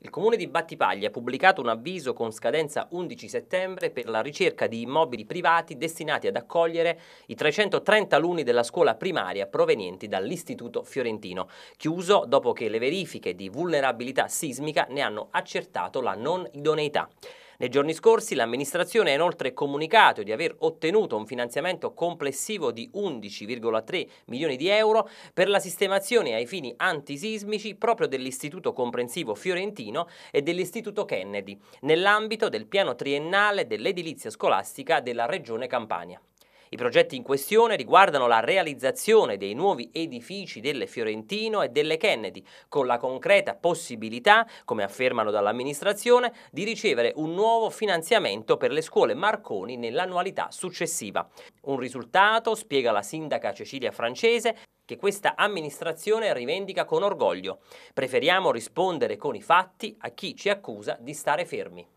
Il comune di Battipaglia ha pubblicato un avviso con scadenza 11 settembre per la ricerca di immobili privati destinati ad accogliere i 330 alunni della scuola primaria provenienti dall'Istituto Fiorentino, chiuso dopo che le verifiche di vulnerabilità sismica ne hanno accertato la non idoneità. Nei giorni scorsi l'amministrazione ha inoltre comunicato di aver ottenuto un finanziamento complessivo di 11,3 milioni di euro per la sistemazione ai fini antisismici proprio dell'Istituto Comprensivo Fiorentino e dell'Istituto Kennedy, nell'ambito del piano triennale dell'edilizia scolastica della Regione Campania. I progetti in questione riguardano la realizzazione dei nuovi edifici delle Fiorentino e delle Kennedy, con la concreta possibilità, come affermano dall'amministrazione, di ricevere un nuovo finanziamento per le scuole Marconi nell'annualità successiva. Un risultato, spiega la sindaca Cecilia Francese, che questa amministrazione rivendica con orgoglio. Preferiamo rispondere con i fatti a chi ci accusa di stare fermi.